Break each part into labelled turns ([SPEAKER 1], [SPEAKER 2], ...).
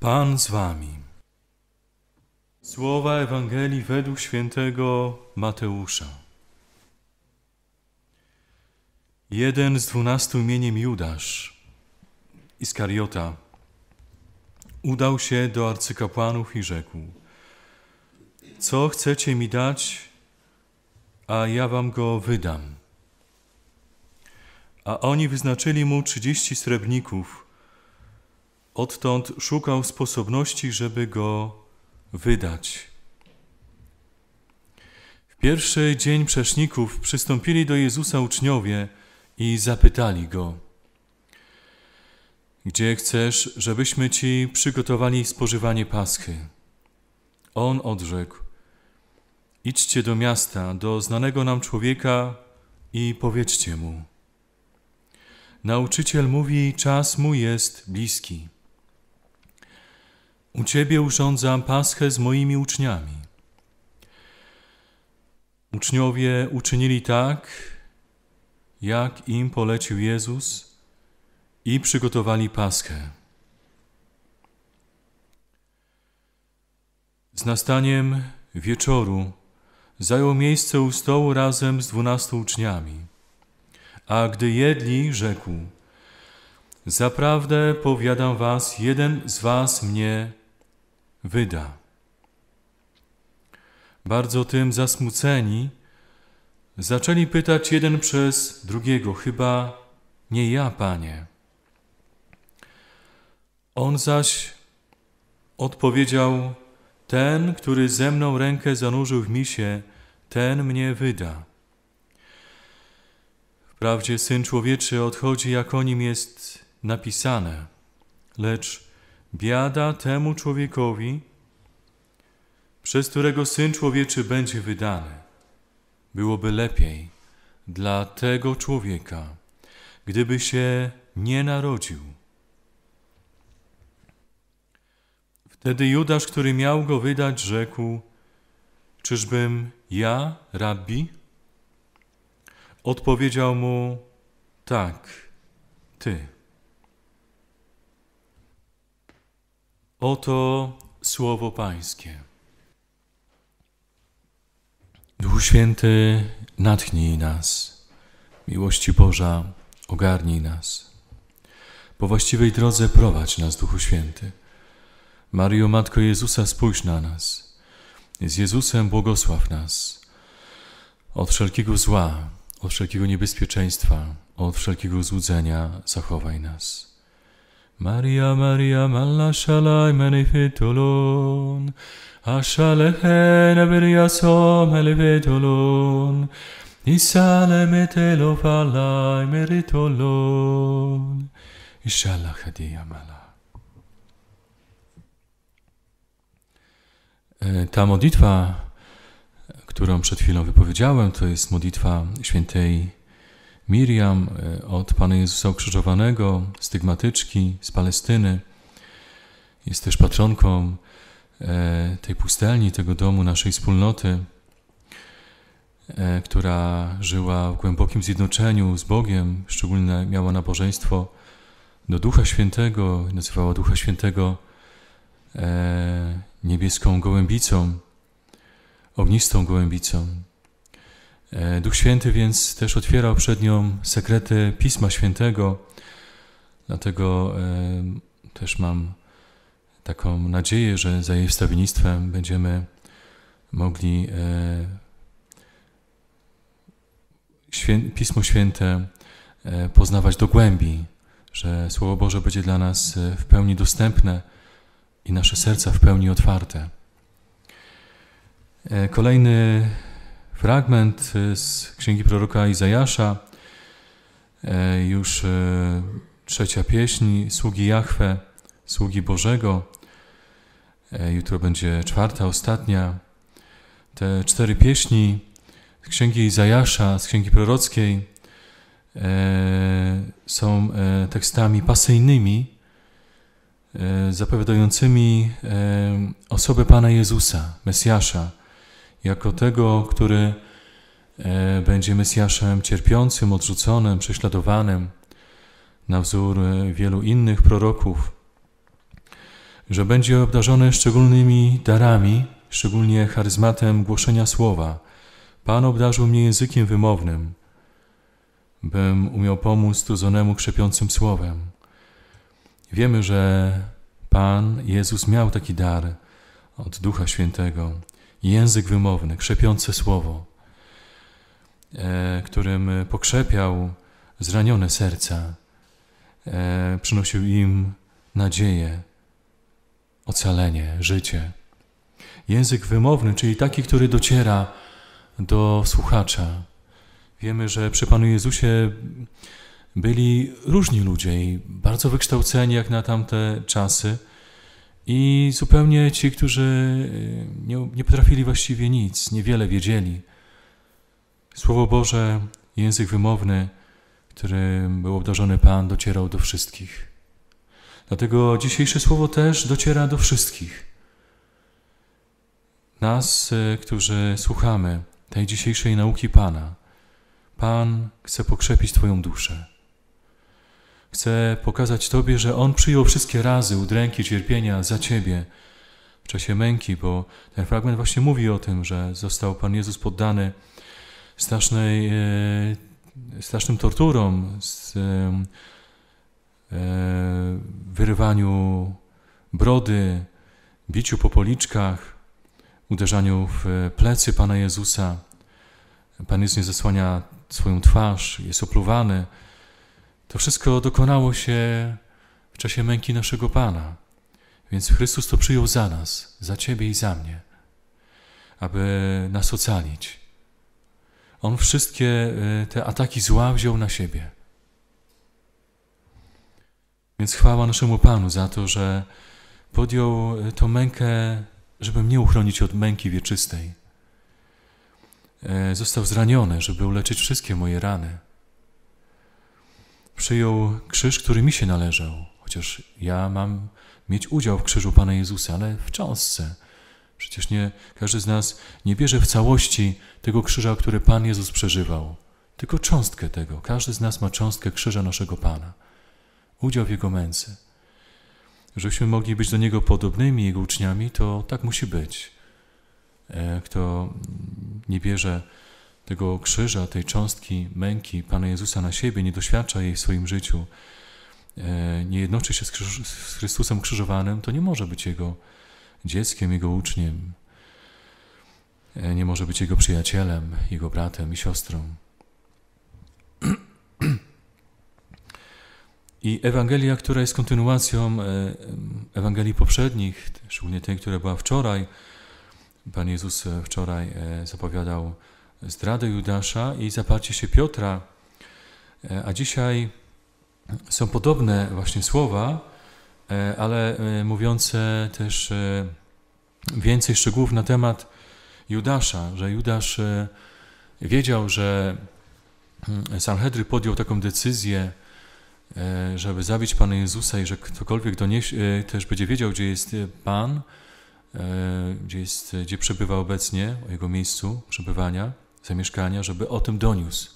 [SPEAKER 1] Pan z wami. Słowa Ewangelii według świętego Mateusza. Jeden z dwunastu imieniem Judasz, Iskariota, udał się do arcykapłanów i rzekł: Co chcecie mi dać, a ja wam go wydam. A oni wyznaczyli mu trzydzieści srebrników Odtąd szukał sposobności, żeby go wydać. W pierwszy dzień przeszników przystąpili do Jezusa uczniowie i zapytali go: Gdzie chcesz, żebyśmy ci przygotowali spożywanie paschy? On odrzekł: Idźcie do miasta, do znanego nam człowieka i powiedzcie mu: Nauczyciel mówi: Czas mu jest bliski. U Ciebie urządzam paschę z moimi uczniami. Uczniowie uczynili tak, jak im polecił Jezus i przygotowali paschę. Z nastaniem wieczoru zajął miejsce u stołu razem z dwunastu uczniami. A gdy jedli, rzekł: Zaprawdę powiadam was, jeden z was mnie wyda. Bardzo tym zasmuceni zaczęli pytać jeden przez drugiego, chyba nie ja, panie. On zaś odpowiedział: Ten, który ze mną rękę zanurzył w misie, ten mnie wyda. Wprawdzie syn człowieczy odchodzi, jak o nim jest napisane, lecz Biada temu człowiekowi, przez którego Syn Człowieczy będzie wydany. Byłoby lepiej dla tego człowieka, gdyby się nie narodził. Wtedy Judasz, który miał go wydać, rzekł: Czyżbym ja, rabbi? Odpowiedział mu: Tak, ty. Oto słowo Pańskie. Duch Święty, natchnij nas. Miłości Boża, ogarnij nas. Po właściwej drodze prowadź nas, Duchu Święty. Mario, Matko Jezusa, spójrz na nas. Z Jezusem błogosław nas. Od wszelkiego zła, od wszelkiego niebezpieczeństwa, od wszelkiego złudzenia zachowaj nas. Maria, Maria, malla shalai menifitulun. Ashalechem eberiasom elifitulun. Isale metelof alai meritulun. Ishala hadia mala. E, ta modlitwa, którą przed chwilą wypowiedziałem, to jest modlitwa świętej Miriam e, od Pana Jezusa Ukrzyżowanego, stygmatyczki z Palestyny. Jest też patronką e, tej pustelni, tego domu, naszej wspólnoty, e, która żyła w głębokim zjednoczeniu z Bogiem, szczególnie miała nabożeństwo do Ducha Świętego, nazywała Ducha Świętego niebieską gołębicą, ognistą gołębicą. E, Duch Święty więc też otwierał przed nią sekrety Pisma Świętego, dlatego e, też mam taką nadzieję, że za jej wstawiennictwem będziemy mogli e, Pismo Święte poznawać do głębi, że Słowo Boże będzie dla nas w pełni dostępne i nasze serca w pełni otwarte. Kolejny fragment y, z księgi proroka Izajasza, e, już e, trzecia pieśń, sługi jachwę, sługi Bożego. E, jutro będzie czwarta, ostatnia. Te cztery pieśni z księgi Izajasza, z księgi prorockiej są tekstami pasyjnymi, zapowiadającymi osobę Pana Jezusa, Mesjasza jako tego, który e, będzie Mesjaszem cierpiącym, odrzuconym, prześladowanym, na wzór e, wielu innych proroków, że będzie obdarzony szczególnymi darami, szczególnie charyzmatem głoszenia słowa. Pan obdarzył mnie językiem wymownym, bym umiał pomóc trudzonemu krzepiącym słowem. Wiemy, że Pan Jezus miał taki dar od Ducha Świętego język wymowny, krzepiące słowo, e, którym pokrzepiał zranione serca, e, przynosił im nadzieję, ocalenie, życie. Język wymowny, czyli taki, który dociera do słuchacza. Wiemy, że przy Panu Jezusie byli różni ludzie i bardzo wykształceni jak na tamte czasy, i zupełnie ci, którzy y, nie, nie potrafili właściwie nic, niewiele wiedzieli. Słowo Boże, język wymowny, którym był obdarzony Pan, docierał do wszystkich. Dlatego dzisiejsze słowo też dociera do wszystkich. Nas, y, którzy słuchamy tej dzisiejszej nauki Pana, Pan chce pokrzepić Twoją duszę. Chcę pokazać Tobie, że On przyjął wszystkie razy, udręki, cierpienia za Ciebie w czasie męki, bo ten fragment właśnie mówi o tym, że został Pan Jezus poddany strasznej, e, strasznym torturom, z, e, e, wyrywaniu brody, biciu po policzkach, uderzaniu w plecy Pana Jezusa. Pan Jezus nie zasłania swoją twarz, jest opluwany, to wszystko dokonało się w czasie męki naszego Pana. Więc Chrystus to przyjął za nas, za Ciebie i za mnie, aby nas ocalić. On wszystkie e, te ataki zła wziął na siebie. Więc chwała naszemu Panu za to, że podjął e, tą mękę, żeby mnie uchronić od męki wieczystej. E, został zraniony, żeby uleczyć wszystkie moje rany przyjął krzyż, który mi się należał, chociaż ja mam mieć udział w krzyżu Pana Jezusa, ale w cząstce. Przecież nie każdy z nas nie bierze w całości tego krzyża, który Pan Jezus przeżywał, tylko cząstkę tego. Każdy z nas ma cząstkę krzyża naszego Pana, udział w Jego męce. Żebyśmy mogli być do Niego podobnymi Jego uczniami, to tak musi być. E, kto nie bierze tego krzyża, tej cząstki męki Pana Jezusa na siebie, nie doświadcza jej w swoim życiu, e, nie jednoczy się z, Chrystusem krzyżowanym, to nie może być Jego dzieckiem, Jego uczniem, e, nie może być Jego przyjacielem, Jego bratem i siostrą. I Ewangelia, która jest kontynuacją e, Ewangelii poprzednich, szczególnie tej, która była wczoraj, Pan Jezus wczoraj zapowiadał zdradę Judasza i zaparcie się Piotra. E, a dzisiaj są podobne właśnie słowa, e, ale e, mówiące też więcej szczegółów na temat Judasza, że Judasz wiedział, że mm, Sanhedry podjął taką decyzję, żeby zabić Pana Jezusa i że ktokolwiek donieś, też będzie wiedział, gdzie jest Pan, gdzie, jest, gdzie przebywa obecnie, o jego miejscu przebywania zamieszkania, żeby o tym doniósł.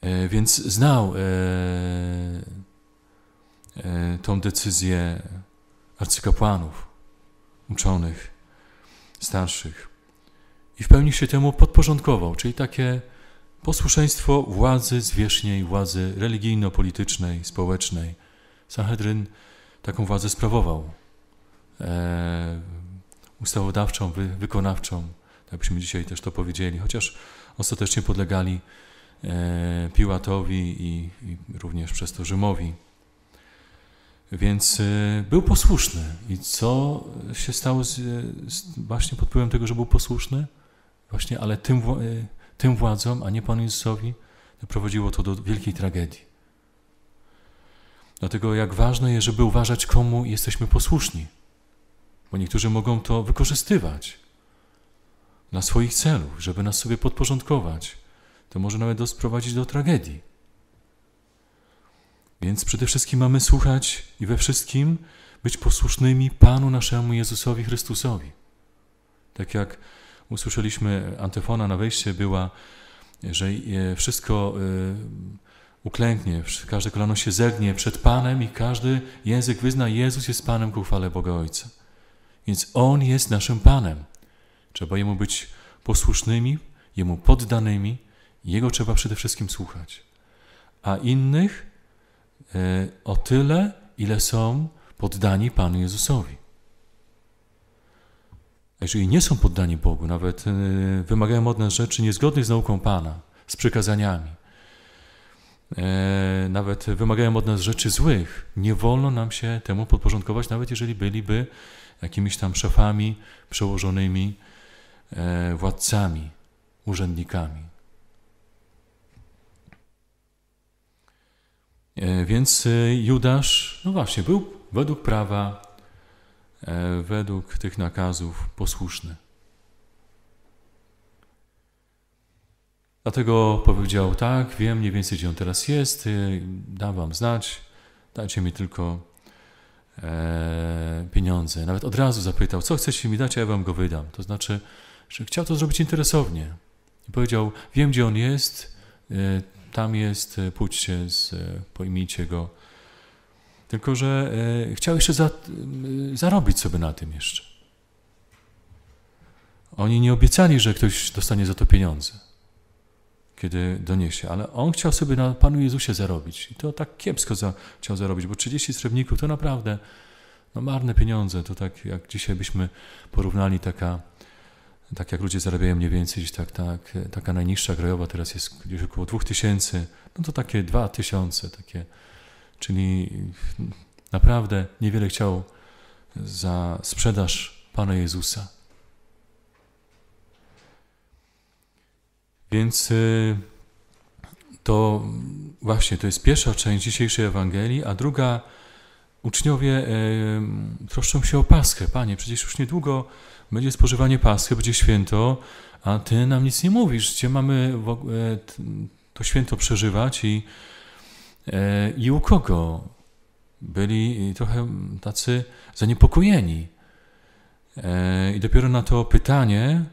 [SPEAKER 1] E, więc znał e, e, tą decyzję arcykapłanów, uczonych, starszych. I w pełni się temu podporządkował, czyli takie posłuszeństwo władzy zwierzchniej, władzy religijno-politycznej, społecznej. Sanhedryn taką władzę sprawował, e, ustawodawczą, wy, wykonawczą. Jakbyśmy dzisiaj też to powiedzieli, chociaż ostatecznie podlegali e, Piłatowi i, i również przez to Rzymowi. Więc e, był posłuszny. I co się stało z, e, z, właśnie pod wpływem tego, że był posłuszny? Właśnie, ale tym, tym władzom, a nie Panu Jezusowi, doprowadziło to do wielkiej tragedii. Dlatego jak ważne jest, żeby uważać, komu jesteśmy posłuszni. Bo niektórzy mogą to wykorzystywać dla swoich celów, żeby nas sobie podporządkować. To może nawet sprowadzić do tragedii. Więc przede wszystkim mamy słuchać i we wszystkim być posłusznymi Panu naszemu Jezusowi Chrystusowi. Tak jak usłyszeliśmy, Antefona na wejście była, że e, wszystko e, uklęknie, każde kolano się zegnie przed Panem i każdy język wyzna, Jezus jest Panem ku chwale Boga Ojca. Więc On jest naszym Panem. Trzeba Jemu być posłusznymi, Jemu poddanymi. Jego trzeba przede wszystkim słuchać. A innych e, o tyle, ile są poddani Panu Jezusowi. jeżeli nie są poddani Bogu, nawet e, wymagają od nas rzeczy niezgodnych z nauką Pana, z przykazaniami, e, nawet wymagają od nas rzeczy złych, nie wolno nam się temu podporządkować, nawet jeżeli byliby jakimiś tam szefami przełożonymi, E, władcami, urzędnikami. E, więc e, Judasz, no właśnie, był według prawa, według tych nakazów posłuszny. Dlatego powiedział tak, wiem mniej więcej, gdzie on teraz jest, dam wam znać, dajcie mi tylko pieniądze. Nawet od razu zapytał, co chcecie mi dać, a ja wam go wydam. To znaczy, że chciał to zrobić interesownie. I powiedział, wiem gdzie on jest, e, tam jest, e, pójdźcie, z, e, pojmijcie go. Tylko, że chciał jeszcze za, zarobić sobie na tym jeszcze. Oni nie obiecali, że ktoś dostanie za to pieniądze, kiedy doniesie, ale on chciał sobie na Panu Jezusie zarobić. I to tak kiepsko za, chciał zarobić, bo 30 srebrników to naprawdę no, marne pieniądze. To tak jak dzisiaj byśmy porównali taka tak jak ludzie zarabiają mniej więcej, gdzieś tak, tak, taka najniższa krajowa teraz jest gdzieś około 2000, no to takie 2000, takie, czyli naprawdę niewiele chciał za sprzedaż Pana Jezusa. Więc y, to właśnie to jest pierwsza część dzisiejszej Ewangelii, a druga uczniowie troszczą się o paskę, Panie, przecież już niedługo będzie spożywanie Paschy, będzie święto, a Ty nam nic nie mówisz, gdzie mamy e, to święto przeżywać i, e, i u kogo. Byli trochę tacy zaniepokojeni. E, I dopiero na to pytanie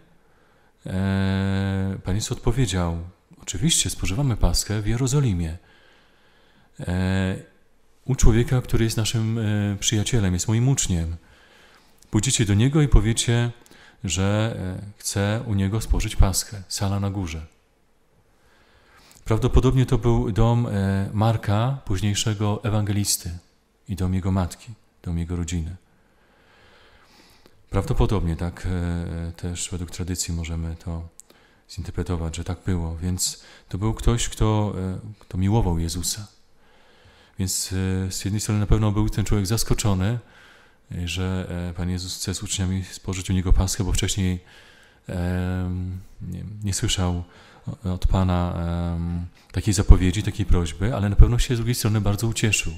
[SPEAKER 1] Pan Jezus odpowiedział: Oczywiście spożywamy Paskę w Jerozolimie u człowieka, który jest naszym e, przyjacielem, jest moim uczniem. Pójdziecie do niego i powiecie, że e, chce u niego spożyć paskę, sala na górze. Prawdopodobnie to był dom e, Marka, późniejszego ewangelisty, i dom jego matki, dom jego rodziny. Prawdopodobnie tak też według tradycji możemy to zinterpretować, że tak było. Więc to był ktoś, kto, kto miłował Jezusa więc e, z jednej strony na pewno był ten człowiek zaskoczony, e, że e, Pan Jezus chce z uczniami spożyć u Niego Paschę, bo wcześniej nie, nie słyszał od Pana takiej zapowiedzi, takiej prośby, ale na pewno się z drugiej strony bardzo ucieszył.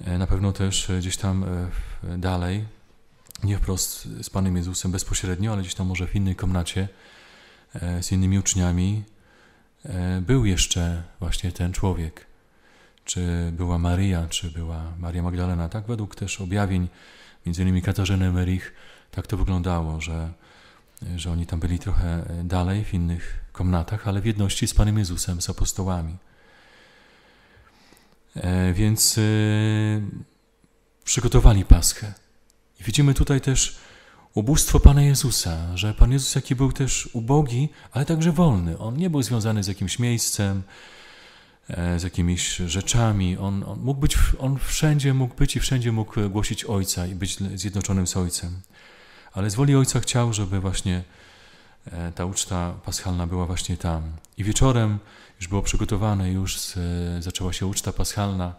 [SPEAKER 1] Na pewno też gdzieś tam dalej, nie wprost z Panem Jezusem bezpośrednio, ale gdzieś tam może w innej komnacie z innymi uczniami, był jeszcze właśnie ten człowiek czy była Maria, czy była Maria Magdalena. Tak według też objawień, między innymi Katarzyny Merich, tak to wyglądało, że, że oni tam byli trochę dalej w innych komnatach, ale w jedności z Panem Jezusem, z apostołami. E, więc y, przygotowali Paschę. I widzimy tutaj też ubóstwo Pana Jezusa, że Pan Jezus jaki był też ubogi, ale także wolny. On nie był związany z jakimś miejscem, E, z jakimiś rzeczami. On, on, mógł być, on wszędzie mógł być i wszędzie mógł głosić Ojca i być zjednoczonym z Ojcem. Ale z woli Ojca chciał, żeby właśnie e, ta uczta paschalna była właśnie tam. I wieczorem już było przygotowane, już z, zaczęła się uczta paschalna,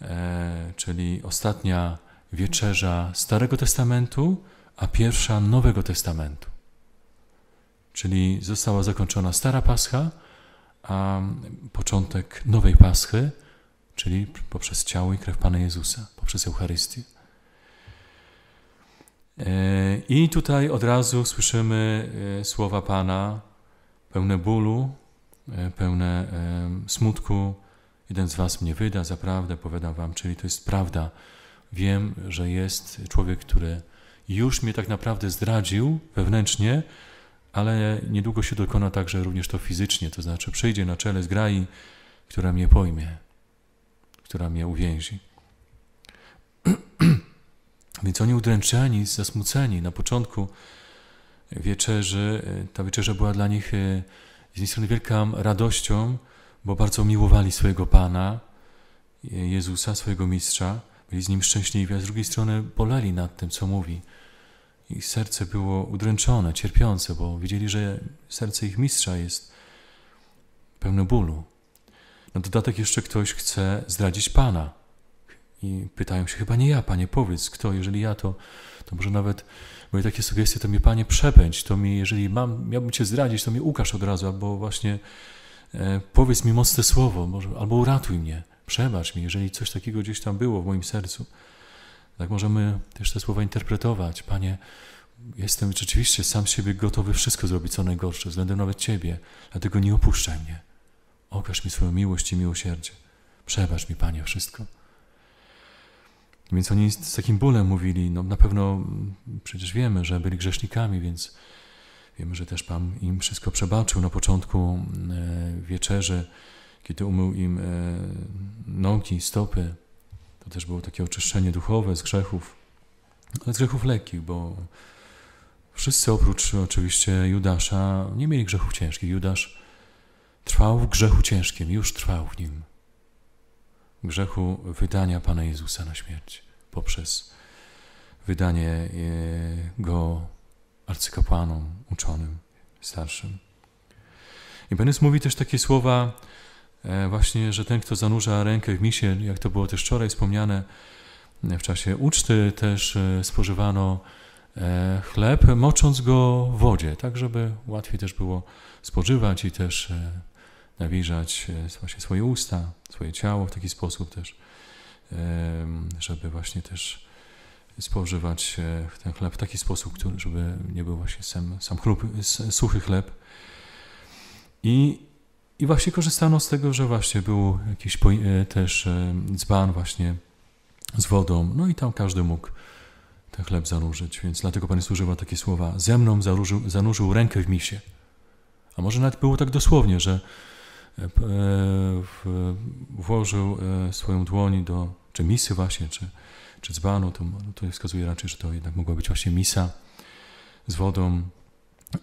[SPEAKER 1] e, czyli ostatnia wieczerza Starego Testamentu, a pierwsza Nowego Testamentu. Czyli została zakończona Stara Pascha, a początek nowej Paschy, czyli poprzez ciało i krew Pana Jezusa, poprzez Eucharystię. E, I tutaj od razu słyszymy e, słowa Pana, pełne bólu, e, pełne smutku. Jeden z Was mnie wyda, zaprawdę, powiadam Wam, czyli to jest prawda. Wiem, że jest człowiek, który już mnie tak naprawdę zdradził wewnętrznie, ale niedługo się dokona także również to fizycznie, to znaczy przyjdzie na czele zgrai, która mnie pojmie, która mnie uwięzi. Więc oni udręczeni, zasmuceni na początku wieczerzy, ta wieczerza była dla nich e, z jednej strony wielką radością, bo bardzo miłowali swojego Pana, e, Jezusa, swojego Mistrza, byli z Nim szczęśliwi, a z drugiej strony boleli nad tym, co mówi – ich serce było udręczone, cierpiące, bo widzieli, że serce ich mistrza jest pełne bólu. Na dodatek jeszcze ktoś chce zdradzić Pana. I pytają się, chyba nie ja, Panie, powiedz kto, jeżeli ja to, to może nawet moje takie sugestie, to mnie Panie przepędź, to mi, jeżeli mam, miałbym Cię zdradzić, to mi ukaż od razu, albo właśnie e, powiedz mi mocne słowo, może, albo uratuj mnie, przebacz mi, jeżeli coś takiego gdzieś tam było w moim sercu. Tak możemy też te słowa interpretować. Panie, jestem rzeczywiście sam z siebie gotowy wszystko zrobić, co najgorsze, względem nawet Ciebie, dlatego nie opuszczaj mnie. Okaż mi swoją miłość i miłosierdzie. Przebacz mi, Panie, wszystko. Więc oni z takim bólem mówili, no na pewno mm, przecież wiemy, że byli grzesznikami, więc wiemy, że też Pan im wszystko przebaczył na początku mm, e, wieczerzy, kiedy umył im e, nogi, stopy, to też było takie oczyszczenie duchowe z grzechów, ale z grzechów lekkich, bo wszyscy oprócz oczywiście Judasza nie mieli grzechów ciężkich. Judasz trwał w grzechu ciężkim, już trwał w nim. Grzechu wydania Pana Jezusa na śmierć poprzez wydanie e, go arcykapłanom, uczonym, starszym. I Benes mówi też takie słowa, E, właśnie, że ten, kto zanurza rękę w misie, jak to było też wczoraj wspomniane, w czasie uczty też e, spożywano e, chleb, mocząc go w wodzie, tak żeby łatwiej też było spożywać i też nawilżać właśnie swoje usta, swoje ciało w taki sposób też, żeby właśnie też spożywać ten chleb w taki sposób, żeby nie był właśnie sam, sam chlub, suchy chleb. I i właśnie korzystano z tego, że właśnie był jakiś e, też e, dzban właśnie z wodą, no i tam każdy mógł ten chleb zanurzyć, więc dlatego Pan Jezus używa takie słowa, ze mną zanurzył, zanurzył rękę w misie. A może nawet było tak dosłownie, że e, włożył swoją dłoń do, czy misy właśnie, czy, czy dzbanu, to no to wskazuje raczej, że to jednak mogła być właśnie misa z wodą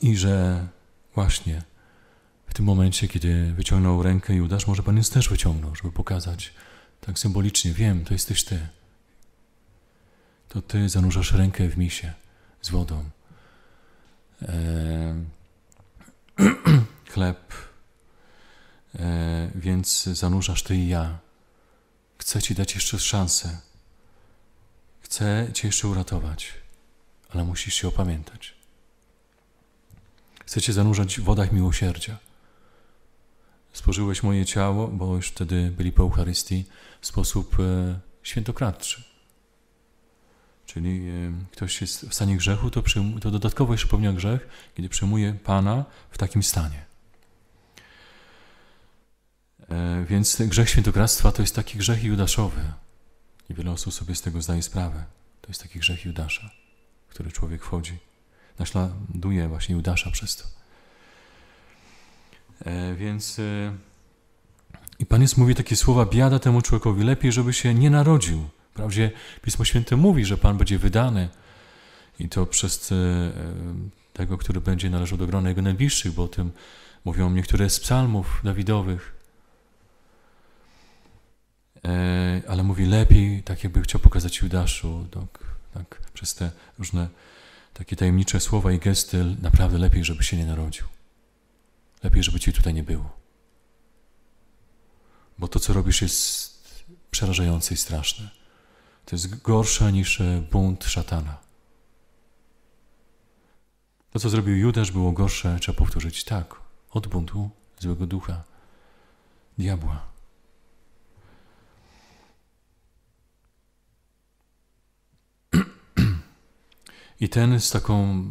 [SPEAKER 1] i że właśnie w tym momencie, kiedy wyciągnął rękę Judasz, może Pan jest też wyciągnął, żeby pokazać tak symbolicznie, wiem, to jesteś Ty. To Ty zanurzasz rękę w misie z wodą. E, chleb, e, więc zanurzasz Ty i ja. Chcę Ci dać jeszcze szansę. Chcę Cię jeszcze uratować, ale musisz się opamiętać. Chcę Cię zanurzać w wodach miłosierdzia spożyłeś moje ciało, bo już wtedy byli po Eucharystii w sposób e, świętokradczy. Czyli e, ktoś jest w stanie grzechu, to, to dodatkowo jeszcze popełnia grzech, kiedy przyjmuje Pana w takim stanie. E, więc grzech świętokradztwa to jest taki grzech judaszowy. I wiele osób sobie z tego zdaje sprawę. To jest taki grzech judasza, w który człowiek wchodzi. Naśladuje właśnie judasza przez to. E, więc e, i Pan jest mówi takie słowa, biada temu człowiekowi, lepiej, żeby się nie narodził. Wprawdzie Pismo Święte mówi, że Pan będzie wydany i to przez e, tego, który będzie należał do grona jego najbliższych, bo o tym mówią niektóre z psalmów Dawidowych. Ale mówi lepiej, tak jakby chciał pokazać Judaszu, tak, tak, przez te różne takie tajemnicze słowa i gesty, naprawdę lepiej, żeby się nie narodził. Lepiej, żeby Cię tutaj nie było. Bo to, co robisz, jest przerażające i straszne. To jest gorsze niż e, bunt szatana. To, co zrobił Judasz, było gorsze, trzeba powtórzyć, tak, od buntu złego ducha, diabła. I ten z taką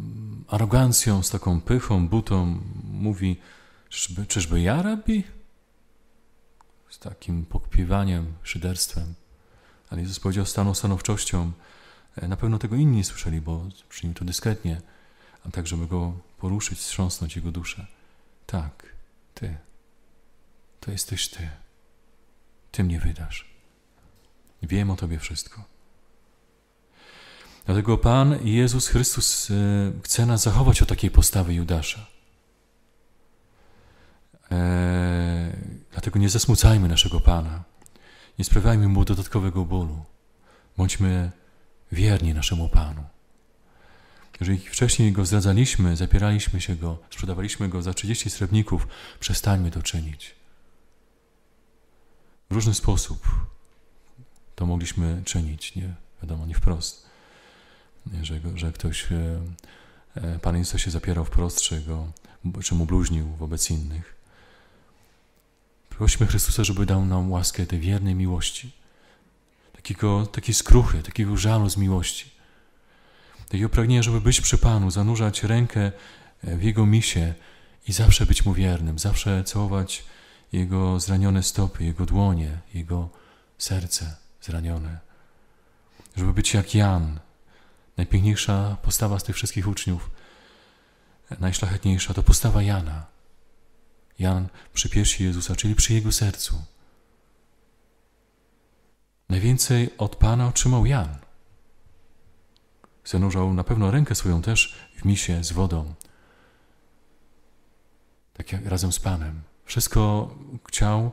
[SPEAKER 1] arogancją, z taką pychą, butą mówi: Czyżby, czyżby ja rabbi? Z takim pokpiewaniem, szyderstwem. Ale Jezus powiedział staną stanowczością. E, na pewno tego inni nie słyszeli, bo czynił to dyskretnie, a tak, żeby go poruszyć, wstrząsnąć jego duszę. Tak, ty. To jesteś ty. Ty mnie wydasz. Wiem o tobie wszystko. Dlatego Pan Jezus Chrystus e, chce nas zachować od takiej postawy Judasza. E, dlatego nie zasmucajmy naszego Pana. Nie sprawiajmy Mu dodatkowego bólu. Bądźmy wierni naszemu Panu. Jeżeli wcześniej Go zdradzaliśmy, zapieraliśmy się Go, sprzedawaliśmy Go za 30 srebrników, przestańmy to czynić. W różny sposób to mogliśmy czynić, nie wiadomo, nie wprost. Że, że ktoś, e, e, Pan Jezus się zapierał wprost, czy, go, czy mu bluźnił wobec innych. Prośmy Chrystusa, żeby dał nam łaskę tej wiernej miłości, takiego, takiej skruchy, takiego żalu z miłości, takiego pragnienia, żeby być przy Panu, zanurzać rękę w Jego misie i zawsze być Mu wiernym, zawsze całować Jego zranione stopy, Jego dłonie, Jego serce zranione. Żeby być jak Jan, najpiękniejsza postawa z tych wszystkich uczniów, najszlachetniejsza to postawa Jana Jan przy piersi Jezusa, czyli przy Jego sercu. Najwięcej od Pana otrzymał Jan. Zanurzał na pewno rękę swoją też w misie z wodą. Tak jak razem z Panem. Wszystko chciał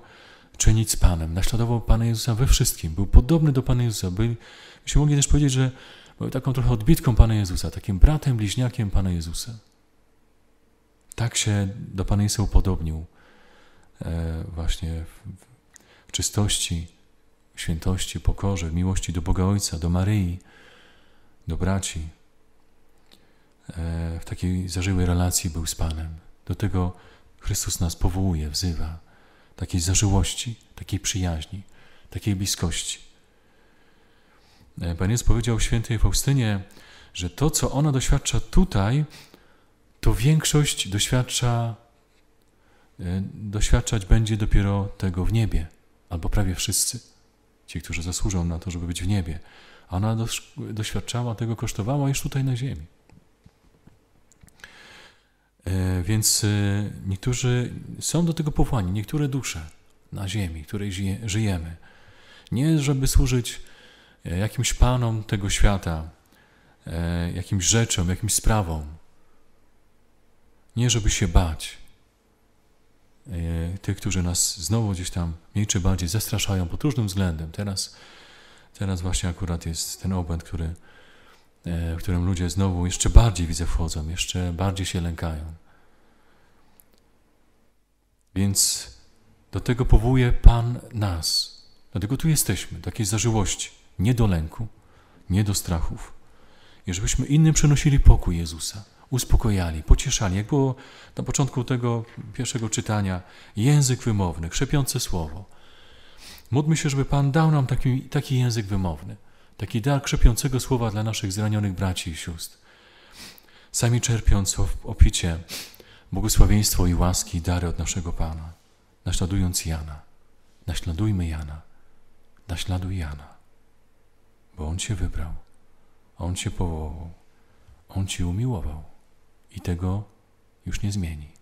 [SPEAKER 1] czynić z Panem. Naśladował Pana Jezusa we wszystkim. Był podobny do Pana Jezusa. Byli, byśmy mogli też powiedzieć, że był taką trochę odbitką Pana Jezusa, takim bratem, bliźniakiem Pana Jezusa tak się do Pana Jezusa upodobnił e, właśnie w czystości, świętości, pokorze, w miłości do Boga Ojca, do Maryi, do braci. E, w takiej zażyłej relacji był z Panem. Do tego Chrystus nas powołuje, wzywa. Takiej zażyłości, takiej przyjaźni, takiej bliskości. E, Pan Jezus powiedział świętej Faustynie, że to, co ona doświadcza tutaj, to większość doświadcza, e, doświadczać będzie dopiero tego w niebie, albo prawie wszyscy, ci, którzy zasłużą na to, żeby być w niebie. A ona doświadczała tego, kosztowała już tutaj na ziemi. E, więc e, niektórzy są do tego powołani, niektóre dusze na ziemi, której żyjemy. Nie, żeby służyć jakimś panom tego świata, jakimś rzeczom, jakimś sprawom, nie żeby się bać e, tych, którzy nas znowu gdzieś tam mniej czy bardziej zastraszają pod różnym względem. Teraz, teraz właśnie akurat jest ten obłęd, który, e, w którym ludzie znowu jeszcze bardziej widzę wchodzą, jeszcze bardziej się lękają. Więc do tego powołuje Pan nas. Dlatego tu jesteśmy, takiej zażyłości, nie do lęku, nie do strachów. I żebyśmy innym przynosili pokój Jezusa uspokojali, pocieszali. Jak było na początku tego pierwszego czytania, język wymowny, krzepiące słowo. Módlmy się, żeby Pan dał nam taki, taki język wymowny, taki dar krzepiącego słowa dla naszych zranionych braci i sióstr. Sami czerpiąc opicie, błogosławieństwo i łaski i dary od naszego Pana, naśladując Jana. Naśladujmy Jana, naśladuj Jana, bo On Cię wybrał, On Cię powołał, On Cię umiłował i tego już nie zmieni.